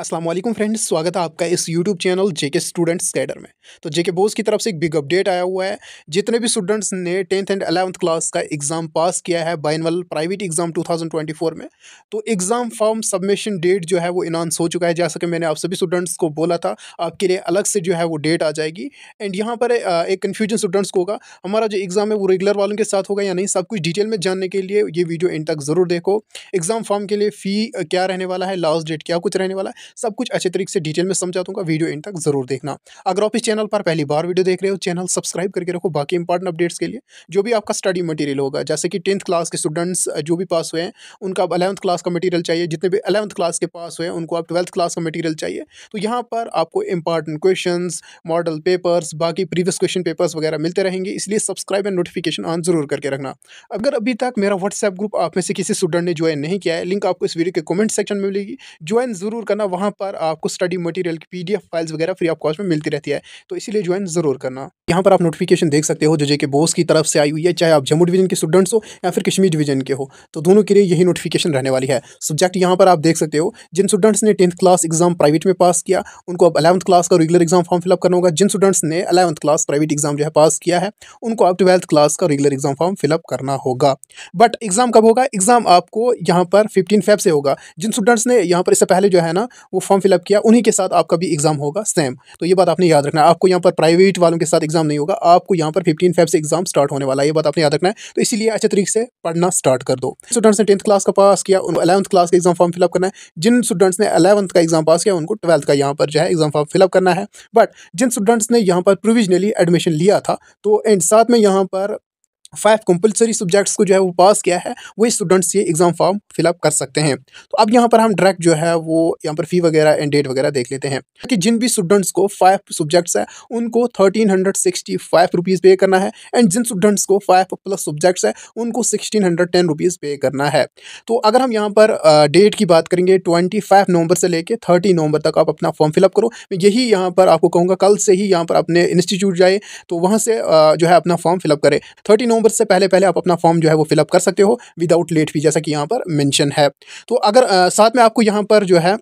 Aslam friends स्वागत है आपका इस YouTube channel JK students cadre में तो जेके बोस की तरफ से एक बिग अपडेट आया हुआ है जितने भी स्टूडेंट्स ने टेंथ एंड अलेवंथ क्लास का एग्ज़ाम पास किया है बाइनवल प्राइवेट एग्ज़ाम 2024 में तो एग्ज़ाम फॉर्म सबमिशन डेट जो है वो इनाउंस हो चुका है जैसा कि मैंने आप सभी स्टूडेंट्स को बोला था आपके लिए अलग से जो है वो डेट आ जाएगी एंड यहाँ पर एक कन्फ्यूजन स्टूडेंट्स को होगा हमारा जो एग्ज़ाम है वो रेगुलर वालों के साथ होगा या नहीं सब कुछ डिटेल में जानने के लिए ये वीडियो इन तक ज़रूर देखो एग्ज़ाम फॉर्म के लिए फ़ी क्या रहने वाला है लास्ट डेट क्या कुछ रहने वाला है सब कुछ अच्छे तरीके से डिटेल में समझा दूंगा वीडियो इन तक जरूर देखना अगर आप इस चैनल पर पहली बार वीडियो देख रहे हो चैनल सब्सक्राइब करके रखो बाकी इंपॉर्टेंट अपडेट्स के लिए जो भी आपका स्टडी मटीरियल होगा जैसे कि टेंथ क्लास के स्टूडेंट्स जो भी पास हुए हैं उनका अब अलेवंथ क्लास का मटीरियल चाहिए जितने भी अलेवंथ क्लास के पास हुए हैं उनको आप ट्वेल्थ क्लास का मटीरियल चाहिए तो यहाँ पर आपको इंपॉर्टेंट क्वेश्चन मॉडल पेपर्स बाकी प्रीवियस क्वेश्चन पेपर्स वगैरह मिलते रहेंगे इसलिए सब्सक्राइब एंड नोटिफिकेशन ऑन जरूर करके रखना अगर अभी तक मेरा व्हाट्सएप ग्रुप आप में से किसी स्टूडेंट ने ज्वाइन नहीं किया है लिंक आपको इस वीडियो के कमेंट सेक्शन में मिलेगी ज्वाइन जरूर करना वहाँ पर आपको स्टडी मटेरियल की पी फाइल्स वगैरह फ्री ऑफ कॉस्ट में मिलती रहती है तो इसीलिए ज्वाइन जरूर करना यहाँ पर आप नोटिफिकेशन देख सकते हो जो जे के बोस की तरफ से आई हुई है चाहे आप जम्मू डिवीजन के स्टूडेंट्स हो या फिर कश्मीर डिवीजन के हो तो दोनों के लिए यही नोटिफिकेशन रहने वाली है सब्जेक्ट यहाँ पर आप देख सकते हो जिन स्टूडेंट्स ने टेंथ क्लास एग्जाम प्राइवेट में पास किया उनको अब अलेवंथ क्लास का रेगुलर एग्जाम फॉर्म फिलअप करना होगा जिन स्टूडेंट्स ने अलेवंथ क्लास प्राइवेट एग्जाम जो है पास किया है उनको अब ट्वेल्थ क्लास का रेगुलर एग्जाम फॉर्म फिलअप करना होगा बट एग्जाम कब होगा एग्जाम आपको यहाँ पर फिफ्टीन फेब से होगा जिन स्टूडेंट्स ने यहाँ पर इससे पहले जो है ना वो फॉर्म फिलअप किया उन्हीं के साथ आपका भी एग्ज़ाम होगा सेम तो ये बात आपने याद रखना है आपको यहाँ पर प्राइवेट वालों के साथ एग्ज़ाम नहीं होगा आपको यहाँ पर फिफ्टीन फाइव से एग्ज़ाम स्टार्ट होने वाला है ये बात आपने याद रखना है तो इसीलिए अच्छे तरीके से पढ़ना स्टार्ट कर दो स्टूडेंट्स ने टेंथ क्लास का पास किया अलेवंथ क्लास का एग्ज़ाम फॉर्म फिलअप करना है जिन स्टूडेंट्स ने अलेवंथ का एग्ज़ाम पास किया उनको ट्वेल्थ का यहाँ पर जो है एग्ज़ाम फॉर्म फिलअप करना है बट जिन स्टूडेंट्स ने यहाँ पर प्रोविजनली एडमिशन लिया था तो एंड साथ में यहाँ पर फाइव कंपलसरी सब्जेक्ट्स को जो है वो पास किया है वो स्टूडेंट्स ये एग्ज़ाम फॉर्म फिलअप कर सकते हैं तो अब यहाँ पर हम डायरेक्ट जो है वो यहाँ पर फ़ी वगैरह एंड डेट वगैरह देख लेते हैं कि जिन भी स्टूडेंट्स को फाइव सब्जेक्ट्स है उनको thirteen hundred sixty five rupees पे करना है एंड जिन स्टूडेंट्स को फाइव प्लस सब्जेक्ट्स है उनको सिक्सटीन हंड्रेड टेन रुपीज़ पे करना है तो अगर हम यहाँ पर डेट की बात करेंगे ट्वेंटी फाइव नवंबर से लेकर थर्टी नवंबर तक आप अपना फॉर्म फिलअप करो मैं यही यहाँ पर आपको कहूँगा कल से ही यहाँ पर अपने इंस्टीट्यूट जाए तो वहाँ से जो है अपना फॉर्म फिलअप करें थर्टी नवंबर नवंबर से पहले पहले आप अपना फॉर्म जो है वो फिलअप कर सकते हो विदाउट लेट फी जैसा कि यहाँ पर मैंशन है तो अगर साथ में आपको यहाँ पर जो है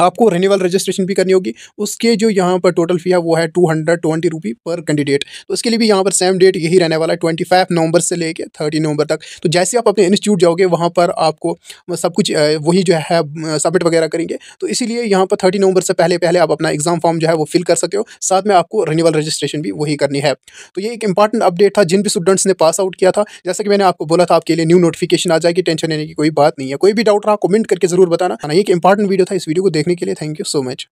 आपको रिन्यूअल रजिस्ट्रेशन भी करनी होगी उसके जो यहाँ पर टोटल फी है वो है टू हंड्रेड ट्वेंटी रुपी पर कैंडिडेट तो इसके लिए भी यहाँ पर सेम डेट यही रहने वाला है ट्वेंटी फाइव नवंबर से लेके थर्टी नवंबर तक तो जैसे आप अपने इंस्टीट्यूट जाओगे वहाँ पर आपको सब कुछ वही जो है सबमिट वगैरह करेंगे तो इसीलिए यहाँ पर थर्टी नवंबर से पहले पहले आप अपना एग्जाम फॉर्म जो है वो फिल कर सकते हो साथ में आपको रिन्यूअल रजिस्ट्रेशन भी वही करनी है तो ये एक इंपॉर्टेंट अपडेट था जिन भी स्टूडेंट्स ने पास आउट किया था जैसे कि मैंने आपको बोला था आपके लिए न्यू नोटिफिकेशन आ जाएगी टेंशन लेने की कोई बात नहीं है कोई भी डाउट रहा कमेंट करके जरूर बताना ये एक इंपॉर्टेंट वीडियो था इस वीडियो को देख देखने के लिए थैंक यू सो मच